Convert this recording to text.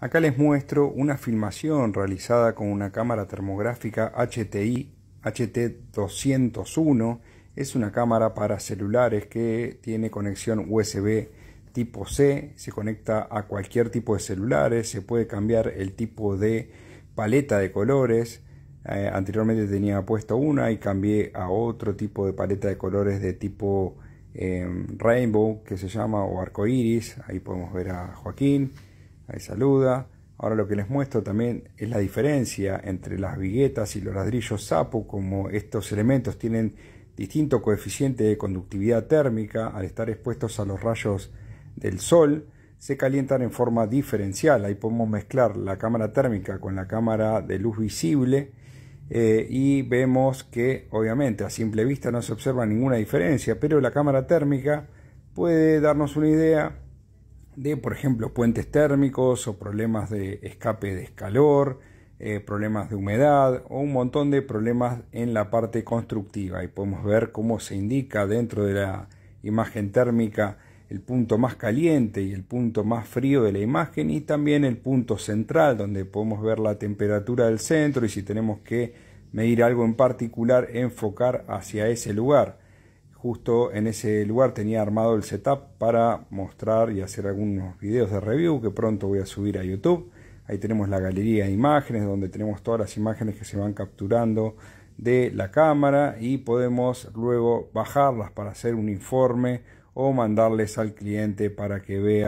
Acá les muestro una filmación realizada con una cámara termográfica HTI HT201. Es una cámara para celulares que tiene conexión USB tipo C, se conecta a cualquier tipo de celulares, se puede cambiar el tipo de paleta de colores. Eh, anteriormente tenía puesto una y cambié a otro tipo de paleta de colores de tipo eh, rainbow que se llama o arco iris. Ahí podemos ver a Joaquín ahí saluda. Ahora lo que les muestro también es la diferencia entre las viguetas y los ladrillos sapo, como estos elementos tienen distinto coeficiente de conductividad térmica, al estar expuestos a los rayos del sol, se calientan en forma diferencial. Ahí podemos mezclar la cámara térmica con la cámara de luz visible eh, y vemos que obviamente a simple vista no se observa ninguna diferencia, pero la cámara térmica puede darnos una idea de, por ejemplo, puentes térmicos o problemas de escape de calor, eh, problemas de humedad o un montón de problemas en la parte constructiva. Y podemos ver cómo se indica dentro de la imagen térmica el punto más caliente y el punto más frío de la imagen y también el punto central donde podemos ver la temperatura del centro y si tenemos que medir algo en particular enfocar hacia ese lugar justo en ese lugar tenía armado el setup para mostrar y hacer algunos videos de review que pronto voy a subir a YouTube. Ahí tenemos la galería de imágenes donde tenemos todas las imágenes que se van capturando de la cámara y podemos luego bajarlas para hacer un informe o mandarles al cliente para que vea